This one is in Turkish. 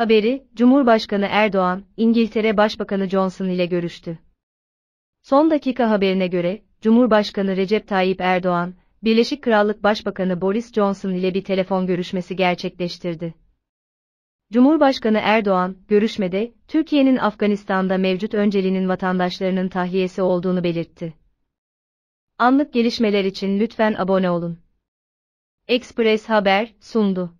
Haberi, Cumhurbaşkanı Erdoğan, İngiltere Başbakanı Johnson ile görüştü. Son dakika haberine göre, Cumhurbaşkanı Recep Tayyip Erdoğan, Birleşik Krallık Başbakanı Boris Johnson ile bir telefon görüşmesi gerçekleştirdi. Cumhurbaşkanı Erdoğan, görüşmede, Türkiye'nin Afganistan'da mevcut önceliğinin vatandaşlarının tahliyesi olduğunu belirtti. Anlık gelişmeler için lütfen abone olun. Express Haber sundu.